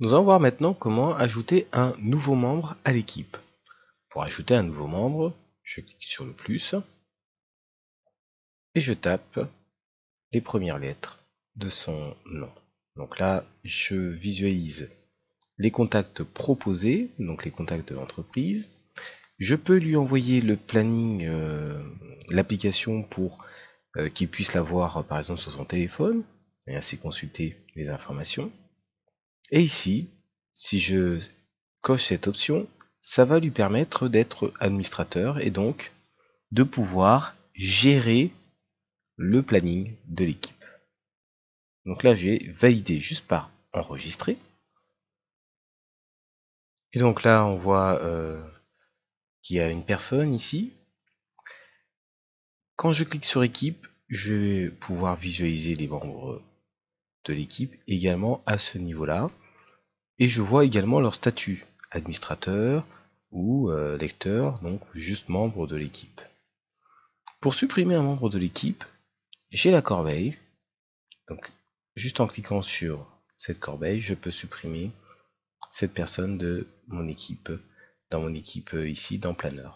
Nous allons voir maintenant comment ajouter un nouveau membre à l'équipe. Pour ajouter un nouveau membre, je clique sur le plus et je tape les premières lettres de son nom. Donc là, je visualise les contacts proposés, donc les contacts de l'entreprise. Je peux lui envoyer le planning, euh, l'application pour euh, qu'il puisse l'avoir par exemple sur son téléphone et ainsi consulter les informations. Et ici, si je coche cette option, ça va lui permettre d'être administrateur et donc de pouvoir gérer le planning de l'équipe. Donc là, je vais valider juste par enregistrer. Et donc là, on voit euh, qu'il y a une personne ici. Quand je clique sur équipe, je vais pouvoir visualiser les membres de l'équipe également à ce niveau-là. Et je vois également leur statut, administrateur ou euh, lecteur, donc juste membre de l'équipe. Pour supprimer un membre de l'équipe, j'ai la corbeille. Donc, juste en cliquant sur cette corbeille, je peux supprimer cette personne de mon équipe, dans mon équipe euh, ici, dans Planner.